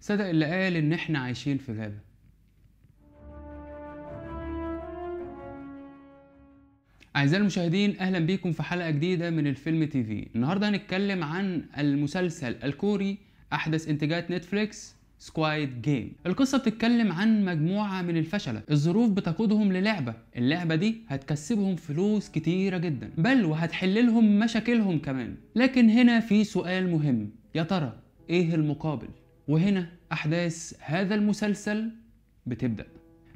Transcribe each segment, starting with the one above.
صدق اللي قال إن إحنا عايشين في غابة أعزائي المشاهدين أهلا بيكم في حلقة جديدة من الفيلم تي في النهاردة هنتكلم عن المسلسل الكوري أحدث إنتاجات نتفليكس سكوايد جيم القصة بتتكلم عن مجموعة من الفشلة الظروف بتقودهم للعبة اللعبة دي هتكسبهم فلوس كتيرة جدا بل وهتحللهم مشاكلهم كمان لكن هنا في سؤال مهم يا ترى ايه المقابل وهنا أحداث هذا المسلسل بتبدأ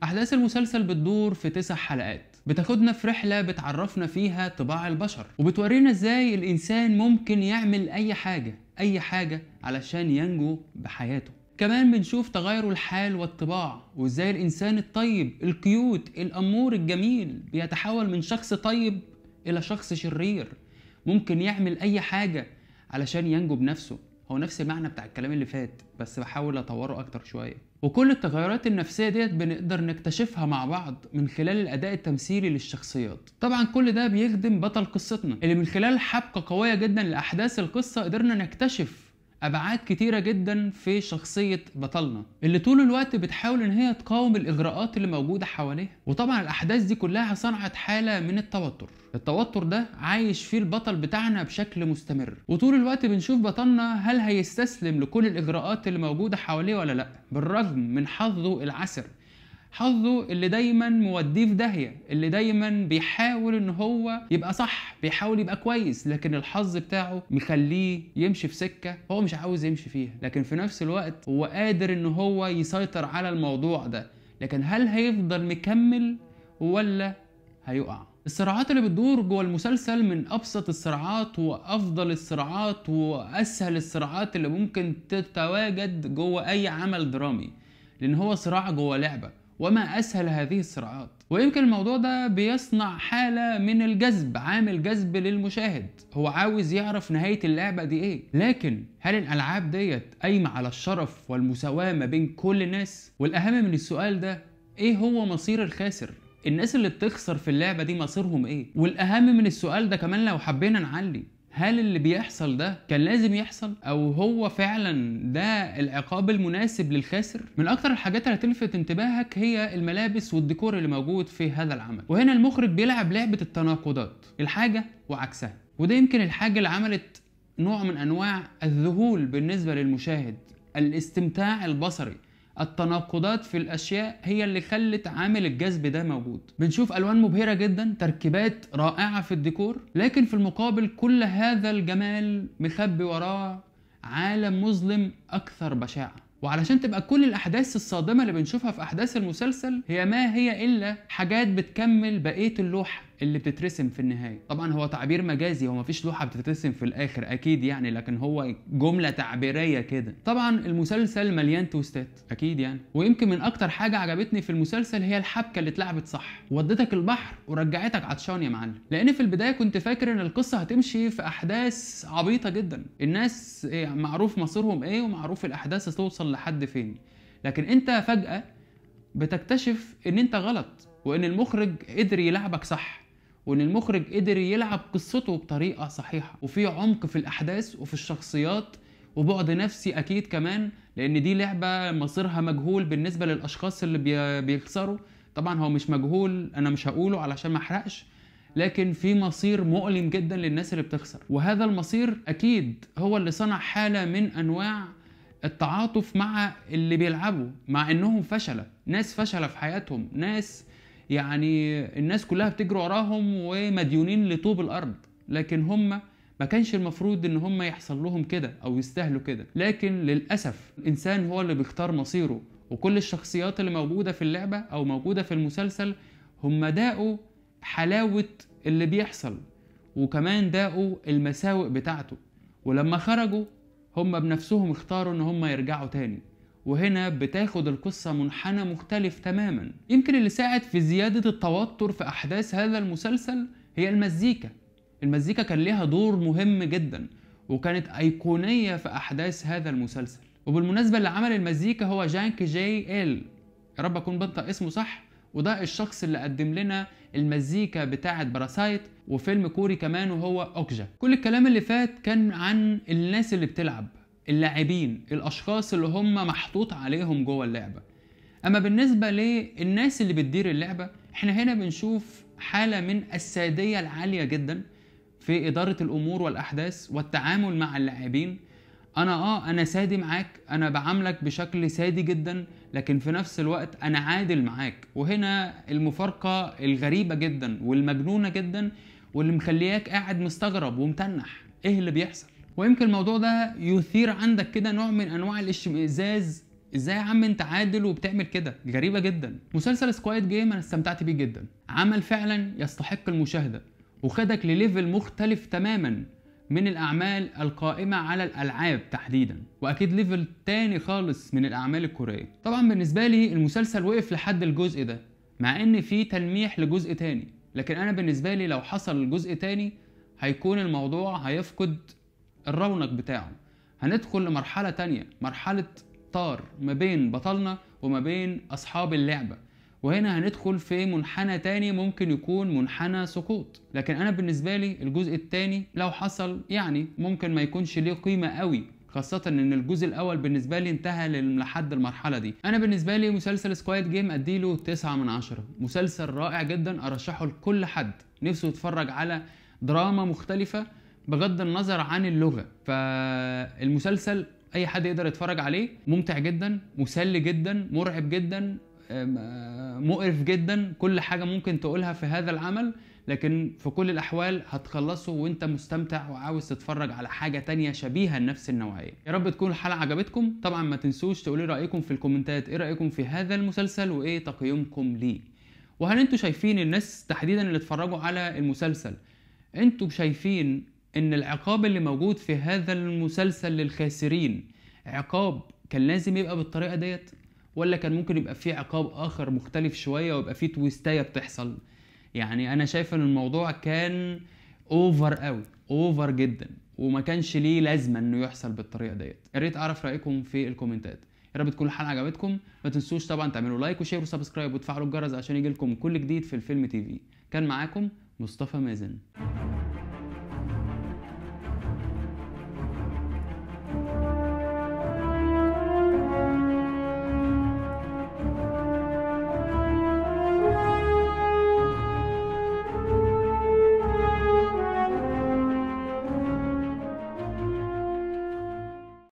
أحداث المسلسل بتدور في تسع حلقات بتاخدنا في رحلة بتعرفنا فيها طباع البشر وبتورينا ازاي الإنسان ممكن يعمل أي حاجة أي حاجة علشان ينجو بحياته كمان بنشوف تغير الحال والطباع وازاي الإنسان الطيب الكيوت الأمور الجميل بيتحول من شخص طيب إلى شخص شرير ممكن يعمل أي حاجة علشان ينجو بنفسه هو نفس المعنى بتاع الكلام اللي فات بس بحاول اطوره اكتر شويه وكل التغيرات النفسيه ديت بنقدر نكتشفها مع بعض من خلال الاداء التمثيلي للشخصيات طبعا كل ده بيخدم بطل قصتنا اللي من خلال حبكه قويه جدا لاحداث القصه قدرنا نكتشف ابعاد كتيره جدا في شخصيه بطلنا اللي طول الوقت بتحاول ان هي تقاوم الاغراءات اللي موجوده حواليها وطبعا الاحداث دي كلها صنعت حاله من التوتر التوتر ده عايش فيه البطل بتاعنا بشكل مستمر وطول الوقت بنشوف بطلنا هل هيستسلم لكل الاجراءات اللي موجوده حواليه ولا لا بالرغم من حظه العسر حظه اللي دايما موديه في داهيه اللي دايما بيحاول ان هو يبقى صح بيحاول يبقى كويس لكن الحظ بتاعه مخليه يمشي في سكه هو مش عاوز يمشي فيها لكن في نفس الوقت هو قادر ان هو يسيطر على الموضوع ده لكن هل هيفضل مكمل ولا هيقع الصراعات اللي بتدور جوه المسلسل من ابسط الصراعات وافضل الصراعات واسهل الصراعات اللي ممكن تتواجد جوه اي عمل درامي لان هو صراع جوه لعبه وما أسهل هذه الصراعات ويمكن الموضوع ده بيصنع حالة من الجذب عامل جذب للمشاهد هو عاوز يعرف نهاية اللعبة دي ايه لكن هل الألعاب ديت قايمة على الشرف والمساواة ما بين كل الناس والأهم من السؤال ده ايه هو مصير الخاسر الناس اللي بتخسر في اللعبة دي مصيرهم ايه؟ والأهم من السؤال ده كمان لو حبينا نعلي هل اللي بيحصل ده كان لازم يحصل او هو فعلا ده العقاب المناسب للخاسر من اكتر الحاجات اللي هتلفت انتباهك هي الملابس والديكور اللي موجود في هذا العمل وهنا المخرج بيلعب لعبه التناقضات الحاجه وعكسها وده يمكن الحاجه اللي عملت نوع من انواع الذهول بالنسبه للمشاهد الاستمتاع البصري التناقضات في الاشياء هي اللي خلت عامل الجذب ده موجود بنشوف الوان مبهره جدا تركيبات رائعه في الديكور لكن في المقابل كل هذا الجمال مخبي وراه عالم مظلم اكثر بشاعه وعلشان تبقى كل الاحداث الصادمه اللي بنشوفها في احداث المسلسل هي ما هي الا حاجات بتكمل بقيه اللوحه اللي بتترسم في النهايه طبعا هو تعبير مجازي هو مفيش لوحه بتترسم في الاخر اكيد يعني لكن هو جمله تعبيريه كده طبعا المسلسل مليان توستات اكيد يعني ويمكن من اكتر حاجه عجبتني في المسلسل هي الحبكه اللي اتلعبت صح ودتك البحر ورجعتك عطشان يا معلم لان في البدايه كنت فاكر ان القصه هتمشي في احداث عبيطه جدا الناس إيه، معروف مصيرهم ايه ومعروف الاحداث هتوصل لحد فين لكن انت فجاه بتكتشف ان انت غلط وان المخرج قدر يلعبك صح وان المخرج قدر يلعب قصته بطريقه صحيحه وفي عمق في الاحداث وفي الشخصيات وبعد نفسي اكيد كمان لان دي لعبه مصيرها مجهول بالنسبه للاشخاص اللي بيخسروا طبعا هو مش مجهول انا مش هقوله علشان ما احرقش لكن في مصير مؤلم جدا للناس اللي بتخسر وهذا المصير اكيد هو اللي صنع حاله من انواع التعاطف مع اللي بيلعبوا مع انهم فشله ناس فشله في حياتهم ناس يعني الناس كلها بتجري وراهم ومديونين لطوب الارض لكن هم ما كانش المفروض ان هم يحصل لهم كده او يستاهلوا كده لكن للاسف الانسان هو اللي بيختار مصيره وكل الشخصيات اللي موجوده في اللعبه او موجوده في المسلسل هم داقوا حلاوه اللي بيحصل وكمان داقوا المساوئ بتاعته ولما خرجوا هم بنفسهم اختاروا ان هم يرجعوا تاني وهنا بتاخد القصة منحنى مختلف تماما يمكن اللي ساعد في زيادة التوتر في أحداث هذا المسلسل هي المزيكا المزيكا كان ليها دور مهم جدا وكانت أيقونية في أحداث هذا المسلسل وبالمناسبة اللي عمل المزيكا هو جانك جي إل يا رب أكون بنطق اسمه صح وده الشخص اللي قدم لنا المزيكا بتاعة باراسايت وفيلم كوري كمان وهو أوكجا كل الكلام اللي فات كان عن الناس اللي بتلعب اللاعبين الاشخاص اللي هم محطوط عليهم جوه اللعبه اما بالنسبه للناس اللي بتدير اللعبه احنا هنا بنشوف حاله من الساديه العاليه جدا في اداره الامور والاحداث والتعامل مع اللاعبين انا اه انا سادي معاك انا بعاملك بشكل سادي جدا لكن في نفس الوقت انا عادل معاك وهنا المفارقه الغريبه جدا والمجنونه جدا واللي مخلياك قاعد مستغرب ومتنح ايه اللي بيحصل ويمكن الموضوع ده يثير عندك كده نوع من انواع الاشمئزاز ازاي يا عم انت عادل وبتعمل كده غريبه جدا مسلسل سكوايد جيم انا استمتعت بيه جدا عمل فعلا يستحق المشاهده وخدك لليفل مختلف تماما من الاعمال القائمه على الالعاب تحديدا واكيد ليفل تاني خالص من الاعمال الكوريه طبعا بالنسبه لي المسلسل وقف لحد الجزء ده مع ان في تلميح لجزء تاني لكن انا بالنسبه لي لو حصل جزء تاني هيكون الموضوع هيفقد الرونق بتاعه هندخل لمرحلة تانية مرحلة طار ما بين بطلنا وما بين أصحاب اللعبة وهنا هندخل في منحنى تاني ممكن يكون منحنى سقوط لكن أنا بالنسبة لي الجزء التاني لو حصل يعني ممكن ما يكونش ليه قيمة قوي خاصة ان الجزء الاول بالنسبة لي انتهى لحد المرحلة دي انا بالنسبة لي مسلسل سكوايد جيم اديله تسعة من عشرة مسلسل رائع جدا ارشحه لكل حد نفسه يتفرج على دراما مختلفة بغض النظر عن اللغه فالمسلسل اي حد يقدر يتفرج عليه ممتع جدا مسلي جدا مرعب جدا مقرف جدا كل حاجه ممكن تقولها في هذا العمل لكن في كل الاحوال هتخلصه وانت مستمتع وعاوز تتفرج على حاجه تانية شبيهه لنفس النوعيه يا رب تكون الحلقه عجبتكم طبعا ما تنسوش تقولوا رايكم في الكومنتات ايه رايكم في هذا المسلسل وايه تقييمكم ليه وهل انتوا شايفين الناس تحديدا اللي اتفرجوا على المسلسل انتوا شايفين ان العقاب اللي موجود في هذا المسلسل للخاسرين عقاب كان لازم يبقى بالطريقه ديت ولا كان ممكن يبقى فيه عقاب اخر مختلف شويه ويبقى فيه تويستايه بتحصل يعني انا شايف ان الموضوع كان اوفر قوي اوفر جدا وما كانش ليه لازمه انه يحصل بالطريقه ديت يا ريت اعرف رايكم في الكومنتات يا رب تكون الحلقه عجبتكم ما تنسوش طبعا تعملوا لايك وشير وسبسكرايب وتفعلوا الجرس عشان يجيلكم كل جديد في الفيلم تي في كان معاكم مصطفى مازن